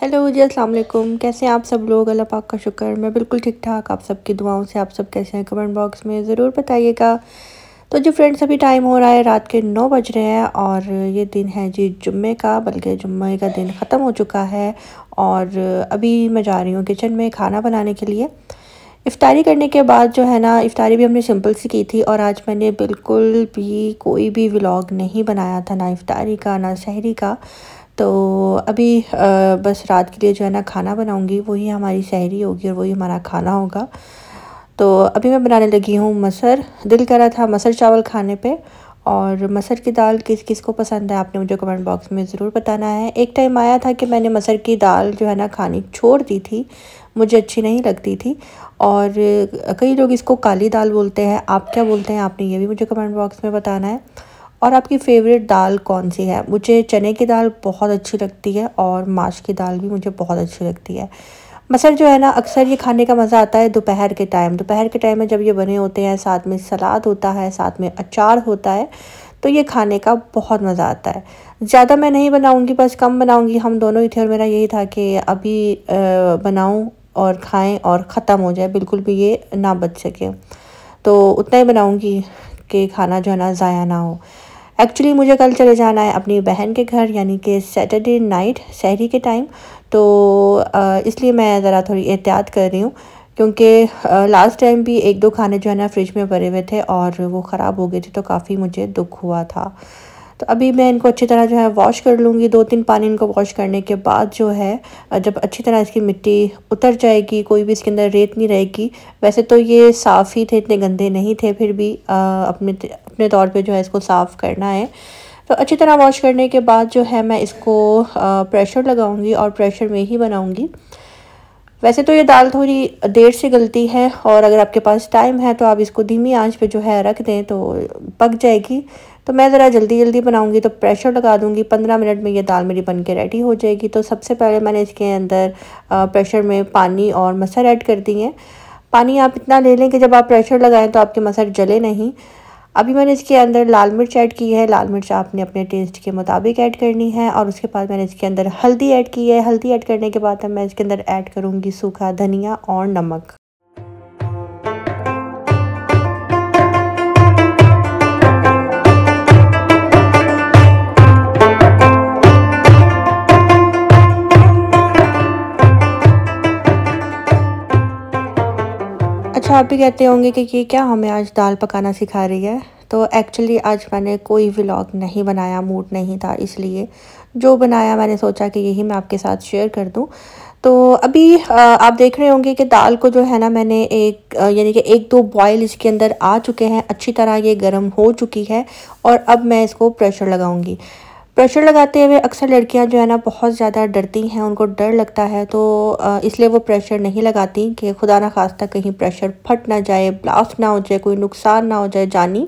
Hello जी अस्सलाम वालेकुम कैसे हैं आप सब लोग अल्लाह पाक का शुक्र मैं बिल्कुल ठीक ठाक आप सबकी दुआओं से आप सब कैसे हैं कमेंट बॉक्स में ज़रूर बताइएगा तो जी फ्रेंड्स अभी टाइम हो रहा है रात के नौ बज रहे हैं और ये दिन है जी जुम्मे का बल्कि जुम्मे का दिन ख़त्म हो चुका है और अभी मैं जा रही हूँ किचन में खाना बनाने के लिए इफ़ारी करने के बाद जो है ना इफ़ारी भी हमने सिंपल सी की थी और आज मैंने बिल्कुल भी कोई भी व्लॉग नहीं बनाया था ना इफ्तारी का ना शहरी का तो अभी बस रात के लिए जो है ना खाना बनाऊंगी वही हमारी शहरी होगी और वही हमारा खाना होगा तो अभी मैं बनाने लगी हूँ मसर दिल कर रहा था मसर चावल खाने पे और मसर की दाल किस किस को पसंद है आपने मुझे कमेंट बॉक्स में ज़रूर बताना है एक टाइम आया था कि मैंने मसर की दाल जो है ना खानी छोड़ दी थी मुझे अच्छी नहीं लगती थी और कई लोग इसको काली दाल बोलते हैं आप क्या बोलते हैं आपने ये भी मुझे कमेंट बॉक्स में बताना है और आपकी फेवरेट दाल कौन सी है मुझे चने की दाल बहुत अच्छी लगती है और माश की दाल भी मुझे बहुत अच्छी लगती है मसल जो है ना अक्सर ये खाने का मज़ा आता है दोपहर के टाइम दोपहर के टाइम में जब ये बने होते हैं साथ में सलाद होता है साथ में अचार होता है तो ये खाने का बहुत मज़ा आता है ज़्यादा मैं नहीं बनाऊँगी बस कम बनाऊँगी हम दोनों ही थे और मेरा यही था कि अभी बनाऊँ और खाएँ और ख़त्म हो जाए बिल्कुल भी ये ना बच सके तो उतना ही बनाऊँगी कि खाना जो है ना ज़ाया ना हो एक्चुअली मुझे कल चले जाना है अपनी बहन के घर यानी कि सैटरडे नाइट शहरी के टाइम तो इसलिए मैं ज़रा थोड़ी एहतियात कर रही हूँ क्योंकि लास्ट टाइम भी एक दो खाने जो है ना फ्रिज में भरे हुए थे और वो ख़राब हो गए थे तो काफ़ी मुझे दुख हुआ था तो अभी मैं इनको अच्छी तरह जो है वॉश कर लूँगी दो तीन पानी इनको वॉश करने के बाद जो है जब अच्छी तरह इसकी मिट्टी उतर जाएगी कोई भी इसके अंदर रेत नहीं रहेगी वैसे तो ये साफ़ ही थे इतने गंदे नहीं थे फिर भी आ, अपने अपने तौर पे जो है इसको साफ़ करना है तो अच्छी तरह वॉश करने के बाद जो है मैं इसको प्रेशर लगाऊंगी और प्रेशर में ही बनाऊंगी वैसे तो ये दाल थोड़ी देर से गलती है और अगर आपके पास टाइम है तो आप इसको धीमी आंच पे जो है रख दें तो पक जाएगी तो मैं ज़रा जल्दी जल्दी बनाऊंगी तो प्रेशर लगा दूंगी पंद्रह मिनट में ये दाल मेरी बन के रेडी हो जाएगी तो सबसे पहले मैंने इसके अंदर प्रेशर में पानी और मसर ऐड कर दिए पानी आप इतना ले लें कि जब आप प्रेशर लगाएं तो आपके मसर जले नहीं अभी मैंने इसके अंदर लाल मिर्च ऐड की है लाल मिर्च आपने अपने टेस्ट के मुताबिक ऐड करनी है और उसके बाद मैंने इसके अंदर हल्दी ऐड की है हल्दी ऐड करने के बाद अब मैं इसके अंदर ऐड करूँगी सूखा धनिया और नमक अच्छा आप भी कहते होंगे कि ये क्या हमें आज दाल पकाना सिखा रही है तो एक्चुअली आज मैंने कोई व्लॉग नहीं बनाया मूड नहीं था इसलिए जो बनाया मैंने सोचा कि यही मैं आपके साथ शेयर कर दूं तो अभी आप देख रहे होंगे कि दाल को जो है ना मैंने एक यानी कि एक दो बॉयल इसके अंदर आ चुके हैं अच्छी तरह ये गर्म हो चुकी है और अब मैं इसको प्रेशर लगाऊँगी प्रेशर लगाते हुए अक्सर लड़कियां जो है ना बहुत ज़्यादा डरती हैं उनको डर लगता है तो इसलिए वो प्रेशर नहीं लगाती कि खुदा ना खास्ता कहीं प्रेशर फट ना जाए ब्लास्ट ना हो जाए कोई नुकसान ना हो जाए जानी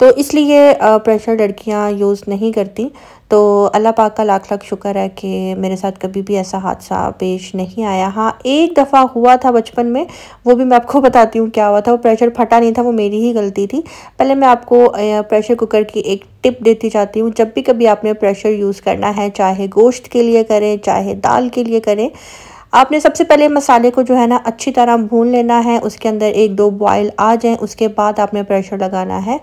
तो इसलिए प्रेशर लड़कियाँ यूज़ नहीं करती तो अल्लाह पाक का लाख लाख शुक्र है कि मेरे साथ कभी भी ऐसा हादसा पेश नहीं आया हाँ एक दफ़ा हुआ था बचपन में वो भी मैं आपको बताती हूँ क्या हुआ था वो प्रेशर फटा नहीं था वो मेरी ही गलती थी पहले मैं आपको प्रेशर कुकर की एक टिप देती जाती हूँ जब भी कभी आपने प्रेशर यूज़ करना है चाहे गोश्त के लिए करें चाहे दाल के लिए करें आपने सबसे पहले मसाले को जो है ना अच्छी तरह भून लेना है उसके अंदर एक दो बॉयल आ जाए उसके बाद आपने प्रेशर लगाना है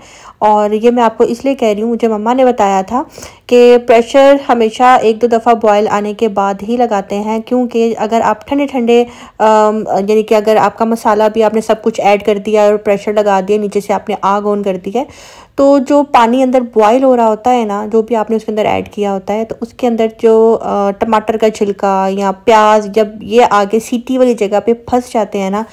और ये मैं आपको इसलिए कह रही हूँ मुझे मम्मा ने बताया था कि प्रेशर हमेशा एक दो दफ़ा बॉयल आने के बाद ही लगाते हैं क्योंकि अगर आप ठंडे ठंडे यानी कि अगर आपका मसाला भी आपने सब कुछ ऐड कर दिया और प्रेशर लगा दिया नीचे से आपने आग ऑन कर दी है तो जो पानी अंदर बॉयल हो रहा होता है ना जो भी आपने उसके अंदर ऐड किया होता है तो उसके अंदर जो टमाटर का छिलका या प्याज जब ये आगे सीटी वाली जगह पे फंस जाते हैं ना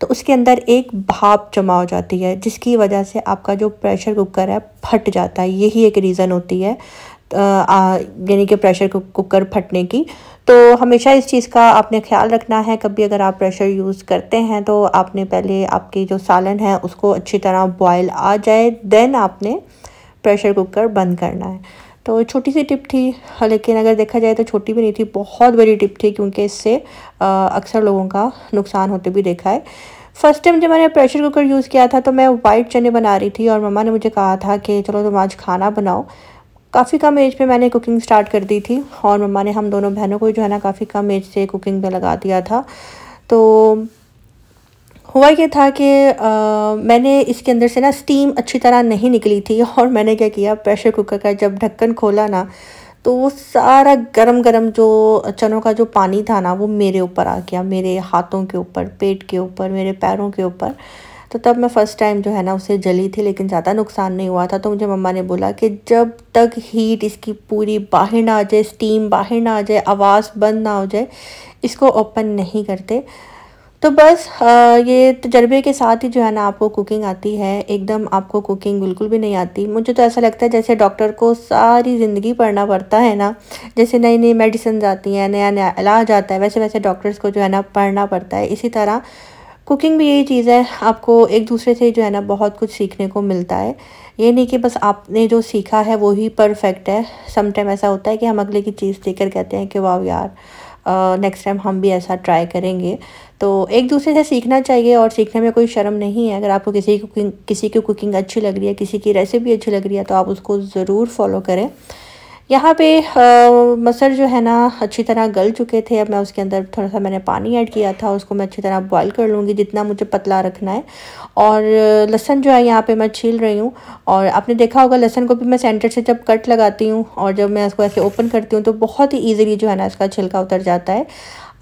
तो उसके अंदर एक भाप जमा हो जाती है जिसकी वजह से आपका जो प्रेशर कुकर है फट जाता है यही एक रीज़न होती है यानी कि प्रेशर कुकर फटने की तो हमेशा इस चीज़ का आपने ख्याल रखना है कभी अगर आप प्रेशर यूज़ करते हैं तो आपने पहले आपकी जो सालन है उसको अच्छी तरह बॉयल आ जाए देन आपने प्रेशर कुकर बंद करना है तो छोटी सी टिप थी लेकिन अगर देखा जाए तो छोटी भी नहीं थी बहुत बड़ी टिप थी क्योंकि इससे अक्सर लोगों का नुकसान होते भी देखा है फर्स्ट टाइम जब मैंने प्रेशर कुकर यूज़ किया था तो मैं वाइट चने बना रही थी और मम्मा ने मुझे कहा था कि चलो तुम आज खाना बनाओ काफ़ी कम एज पे मैंने कुकिंग स्टार्ट कर दी थी और मम्मा ने हम दोनों बहनों को जो है ना काफ़ी कम एज से कुकिंग में लगा दिया था तो हुआ ये था कि मैंने इसके अंदर से ना स्टीम अच्छी तरह नहीं निकली थी और मैंने क्या किया प्रेशर कुकर का जब ढक्कन खोला ना तो वो सारा गरम गरम जो चनों का जो पानी था ना वो मेरे ऊपर आ गया मेरे हाथों के ऊपर पेट के ऊपर मेरे पैरों के ऊपर तो तब मैं फ़र्स्ट टाइम जो है ना उसे जली थी लेकिन ज़्यादा नुकसान नहीं हुआ था तो मुझे मम्मा ने बोला कि जब तक हीट इसकी पूरी बाहर ना आ जाए स्टीम बाहर ना आ जाए आवाज़ बंद ना हो जाए इसको ओपन नहीं करते तो बस ये तजर्बे के साथ ही जो है ना आपको कुकिंग आती है एकदम आपको कुकिंग बिल्कुल भी नहीं आती मुझे तो ऐसा लगता है जैसे डॉक्टर को सारी ज़िंदगी पढ़ना पड़ता है ना जैसे नई नई मेडिसिन आती हैं नया नया इलाज आता है वैसे वैसे डॉक्टर्स को जो है ना पढ़ना पड़ता है इसी तरह कुकिंग भी यही चीज़ है आपको एक दूसरे से जो है ना बहुत कुछ सीखने को मिलता है ये नहीं कि बस आपने जो सीखा है वो ही परफेक्ट है समटाइम ऐसा होता है कि हम अगले की चीज़ देख कहते हैं कि वाह यार नेक्स्ट टाइम हम भी ऐसा ट्राई करेंगे तो एक दूसरे से सीखना चाहिए और सीखने में कोई शर्म नहीं है अगर आपको किसी की कुकिंग किसी की कुकिंग अच्छी लग रही है किसी की रेसिपी अच्छी लग रही है तो आप उसको ज़रूर फॉलो करें यहाँ पे मसर जो है ना अच्छी तरह गल चुके थे अब मैं उसके अंदर थोड़ा सा मैंने पानी ऐड किया था उसको मैं अच्छी तरह बॉईल कर लूँगी जितना मुझे पतला रखना है और लहसन जो है यहाँ पे मैं छील रही हूँ और आपने देखा होगा लहसन को भी मैं सेंटर से जब कट लगाती हूँ और जब मैं उसको ऐसे ओपन करती हूँ तो बहुत ही ईजिली जो है ना इसका छिलका उतर जाता है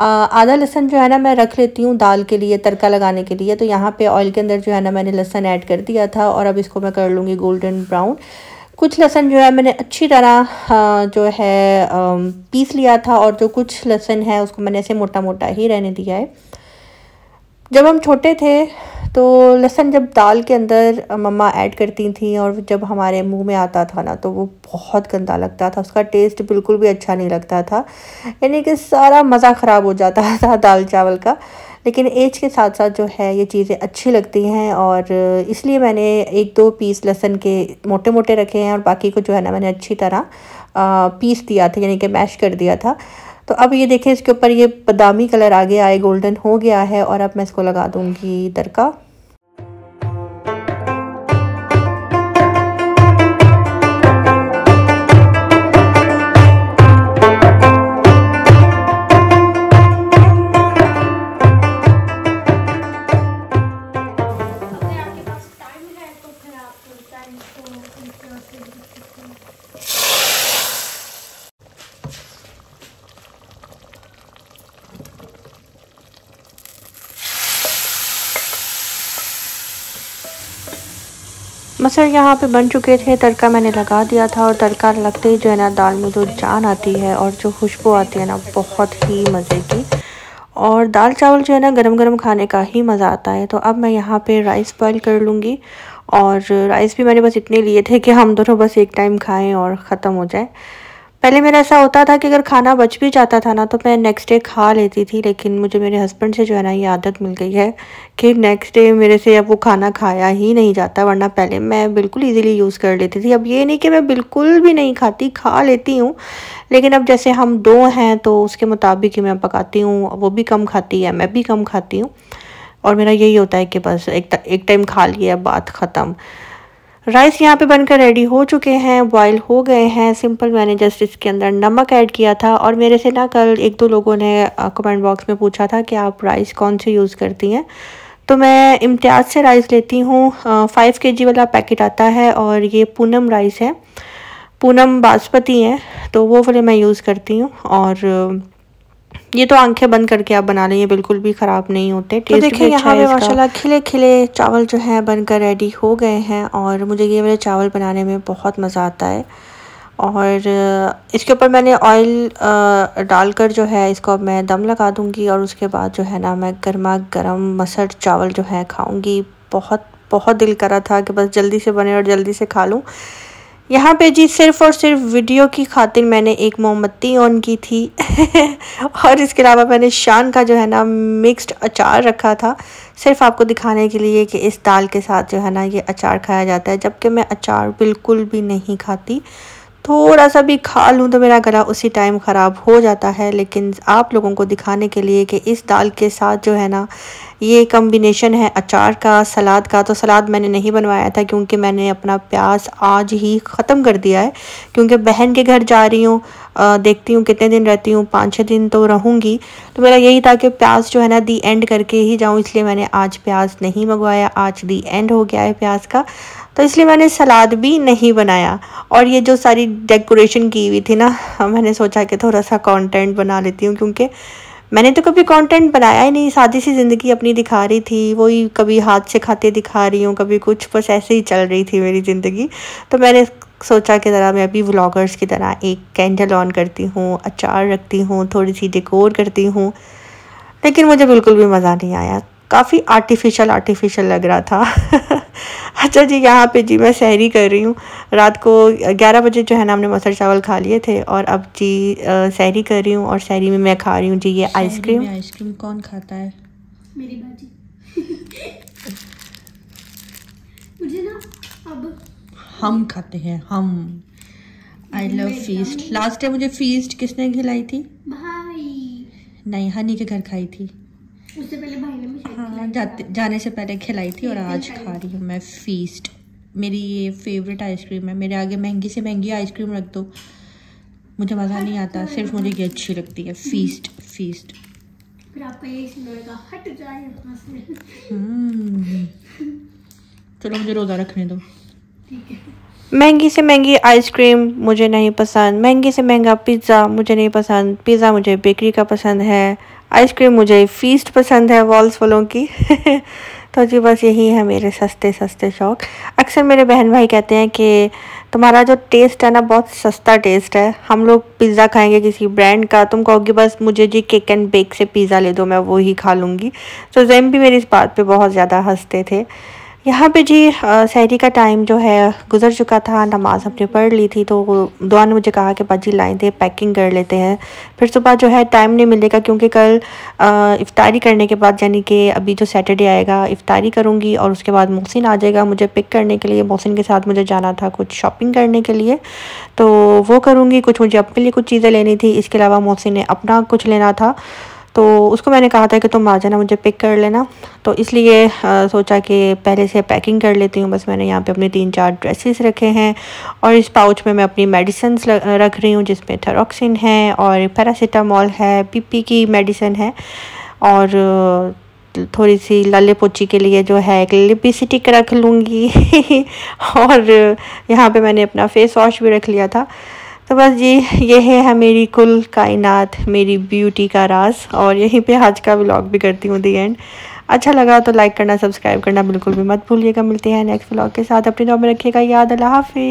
आधा लहसन जो है ना मैं रख लेती हूँ दाल के लिए तड़का लगाने के लिए तो यहाँ पे ऑयल के अंदर जो है ना मैंने लहसन ऐड कर दिया था और अब इसको मैं कर लूँगी गोल्डन ब्राउन कुछ लहसन जो है मैंने अच्छी तरह जो है पीस लिया था और जो कुछ लहसन है उसको मैंने ऐसे मोटा मोटा ही रहने दिया है जब हम छोटे थे तो लहसन जब दाल के अंदर मम्मा ऐड करती थी और जब हमारे मुंह में आता था ना तो वो बहुत गंदा लगता था उसका टेस्ट बिल्कुल भी अच्छा नहीं लगता था यानी कि सारा मज़ा ख़राब हो जाता था दाल चावल का लेकिन एज के साथ साथ जो है ये चीज़ें अच्छी लगती हैं और इसलिए मैंने एक दो पीस लहसन के मोटे मोटे रखे हैं और बाकी को जो है ना मैंने अच्छी तरह पीस दिया था यानी कि मैश कर दिया था तो अब ये देखें इसके ऊपर ये बादामी कलर आगे आए गोल्डन हो गया है और अब मैं इसको लगा दूँगी तड़का मसर यहाँ पे बन चुके थे तड़का मैंने लगा दिया था और तड़का लगते ही जो है ना दाल में जो जान आती है और जो खुशबू आती है ना बहुत ही मज़े की और दाल चावल जो है ना गरम गरम खाने का ही मज़ा आता है तो अब मैं यहाँ पे राइस बॉयल कर लूँगी और राइस भी मैंने बस इतने लिए थे कि हम दोनों बस एक टाइम खाएं और ख़त्म हो जाए पहले मेरा ऐसा होता था कि अगर खाना बच भी जाता था ना तो मैं नेक्स्ट डे खा लेती थी लेकिन मुझे मेरे हस्बैंड से जो है ना ये आदत मिल गई है कि नेक्स्ट डे मेरे से अब वो खाना खाया ही नहीं जाता वरना पहले मैं बिल्कुल इजीली यूज़ कर लेती थी अब ये नहीं कि मैं बिल्कुल भी नहीं खाती खा लेती हूँ लेकिन अब जैसे हम दो हैं तो उसके मुताबिक ही मैं पकाती हूँ वो भी कम खाती है मैं भी कम खाती हूँ और मेरा यही होता है कि बस एक एक टाइम खा लिया बात ख़त्म राइस यहाँ पे बनकर रेडी हो चुके हैं बॉयल हो गए हैं सिंपल मैंने जस्ट इसके अंदर नमक ऐड किया था और मेरे से ना कल एक दो लोगों ने कमेंट बॉक्स में पूछा था कि आप राइस कौन से यूज़ करती हैं तो मैं इम्तियाज़ से राइस लेती हूँ फाइव के जी वाला पैकेट आता है और ये पूनम राइस है पूनम बासमती हैं तो वो वाले मैं यूज़ करती हूँ और ये तो आंखें बंद करके आप बना लें ये बिल्कुल भी ख़राब नहीं होते तो देखिए अच्छा यहाँ पे माशाल्लाह खिले खिले चावल जो है बनकर रेडी हो गए हैं और मुझे ये वाले चावल बनाने में बहुत मज़ा आता है और इसके ऊपर मैंने ऑयल डालकर जो है इसको अब मैं दम लगा दूँगी और उसके बाद जो है ना मैं गर्मा गर्म मसर चावल जो है खाऊँगी बहुत बहुत दिल करा था कि बस जल्दी से बने और जल्दी से खा लूँ यहाँ पे जी सिर्फ और सिर्फ वीडियो की खातिर मैंने एक मोमबत्ती ऑन की थी और इसके अलावा मैंने शान का जो है ना मिक्स्ड अचार रखा था सिर्फ आपको दिखाने के लिए कि इस दाल के साथ जो है ना ये अचार खाया जाता है जबकि मैं अचार बिल्कुल भी नहीं खाती थोड़ा सा भी खा लूँ तो मेरा गला उसी टाइम ख़राब हो जाता है लेकिन आप लोगों को दिखाने के लिए कि इस दाल के साथ जो है ना ये कम्बिनेशन है अचार का सलाद का तो सलाद मैंने नहीं बनवाया था क्योंकि मैंने अपना प्याज आज ही ख़त्म कर दिया है क्योंकि बहन के घर जा रही हूँ देखती हूँ कितने दिन रहती हूँ पाँच छः दिन तो रहूँगी तो मेरा यही था कि प्याज जो है ना दी एंड करके ही जाऊँ इसलिए मैंने आज प्याज नहीं मंगवाया आज दी एंड हो गया है प्याज का तो इसलिए मैंने सलाद भी नहीं बनाया और ये जो सारी डेकोरेशन की हुई थी ना मैंने सोचा कि थोड़ा सा कंटेंट बना लेती हूँ क्योंकि मैंने तो कभी कंटेंट बनाया ही नहीं सादी सी ज़िंदगी अपनी दिखा रही थी वही कभी हाथ से खाते दिखा रही हूँ कभी कुछ बस ऐसे ही चल रही थी मेरी ज़िंदगी तो मैंने सोचा कि ज़रा मैं अभी व्लॉगर्स की तरह एक कैंडल ऑन करती हूँ अचार रखती हूँ थोड़ी सी डेकोर करती हूँ लेकिन मुझे बिल्कुल भी मज़ा नहीं आया काफ़ी आर्टिफिशियल आर्टिफिशियल लग रहा था अच्छा जी यहाँ पे जी मैं सहरी कर रही हूँ रात को 11 बजे जो है ना हमने मसर चावल खा लिए थे और अब जी सहरी कर रही हूँ और सहरी में मैं खा रही हूँ जी ये आइसक्रीम आइसक्रीम कौन खाता है मेरी मुझे ना अब हम खाते हैं हम I love feast last time मुझे फीस्ट किसने खिलाई थी भाई नहीं हनी के घर खाई थी उससे पहले भाई ने मुझे हाँ जाते जाने से पहले खिलाई थी और आज खा रही हूँ मैं फीस्ट मेरी ये फेवरेट आइसक्रीम है मेरे आगे महंगी से महंगी आइसक्रीम रख दो मुझे मज़ा नहीं आता सिर्फ मुझे ये अच्छी लगती है फीस्ट हम्म। फीस्ट हट हम्म। चलो मुझे रोज़ा रखने दो महंगी से महंगी आइसक्रीम मुझे नहीं पसंद महंगी से महंगा पिज़्ज़ा मुझे नहीं पसंद पिज़्ज़ा मुझे बेकरी का पसंद है आइसक्रीम मुझे फीस्ट पसंद है वॉल्स वालों की तो जी बस यही है मेरे सस्ते सस्ते शौक अक्सर मेरे बहन भाई कहते हैं कि तुम्हारा जो टेस्ट है ना बहुत सस्ता टेस्ट है हम लोग पिज़्ज़ा खाएंगे किसी ब्रांड का तुम कहोगे बस मुझे जी केक एंड बेक से पिज़्ज़ा ले दो मैं वो ही खा लूँगी तो जैम भी मेरी इस बात पे बहुत ज़्यादा हंसते थे यहाँ पे जी सहरी का टाइम जो है गुजर चुका था नमाज हमने पढ़ ली थी तो दुआ ने मुझे कहा कि बाजी लाए थे पैकिंग कर लेते हैं फिर सुबह जो है टाइम नहीं मिलेगा क्योंकि कल इफ्तारी करने के बाद यानी कि अभी जो सैटरडे आएगा इफ़ारी करूँगी और उसके बाद मोहसिन आ जाएगा मुझे पिक करने के लिए मोहसिन के साथ मुझे जाना था कुछ शॉपिंग करने के लिए तो वो करूँगी कुछ मुझे अपने लिए कुछ चीज़ें लेनी थी इसके अलावा मोहसिन ने अपना कुछ लेना था तो उसको मैंने कहा था कि तुम आ जाना मुझे पिक कर लेना तो इसलिए सोचा कि पहले से पैकिंग कर लेती हूँ बस मैंने यहाँ पे अपने तीन चार ड्रेसेस रखे हैं और इस पाउच में मैं अपनी मेडिसिन रख रही हूँ जिसमें थेरोक्सिन है और पैरासीटामॉल है पीपी की मेडिसिन है और थोड़ी सी लाले पोची के लिए जो है एक लिपिस्टिक रख लूँगी और यहाँ पे मैंने अपना फेस वॉश भी रख लिया था तो बस ये ये है मेरी कुल कायनात मेरी ब्यूटी का राज और यहीं पे आज का व्लॉग भी करती हूँ दी एंड अच्छा लगा तो लाइक करना सब्सक्राइब करना बिल्कुल भी मत भूलिएगा मिलते हैं नेक्स्ट व्लॉग के साथ अपने नाम में रखिएगा याद अल्लाह हाफि